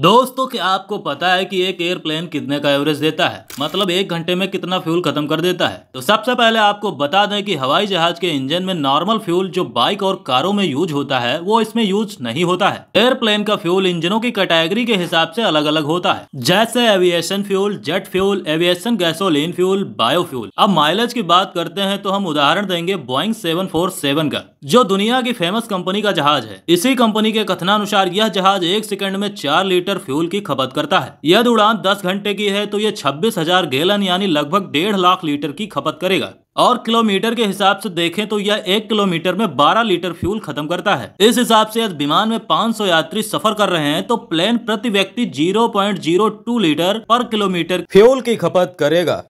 दोस्तों क्या आपको पता है कि एक एयरप्लेन कितने का एवरेज देता है मतलब एक घंटे में कितना फ्यूल खत्म कर देता है तो सबसे पहले आपको बता दें कि हवाई जहाज के इंजन में नॉर्मल फ्यूल जो बाइक और कारों में यूज होता है वो इसमें यूज नहीं होता है एयरप्लेन का फ्यूल इंजनों की कैटेगरी के हिसाब से अलग अलग होता है जैसे aviation fuel jet fuel aviation gasoline fuel biofuel अब माइलेज की बात करते हैं तो हम उदाहरण देंगे बोइंग सेवन का जो दुनिया की फेमस कंपनी का जहाज है इसी कंपनी के कथनानुसार यह जहाज एक सेकंड में चार लीटर लीटर फ्यूल की खपत करता है यदि उड़ान दस घंटे की है तो ये छब्बीस हजार गैलन यानी लगभग डेढ़ लाख लीटर की खपत करेगा और किलोमीटर के हिसाब से देखें तो यह एक किलोमीटर में 12 लीटर फ्यूल खत्म करता है इस हिसाब से यदि विमान में 500 यात्री सफर कर रहे हैं तो प्लेन प्रति व्यक्ति 0.02 लीटर पर किलोमीटर फ्यूल की खपत करेगा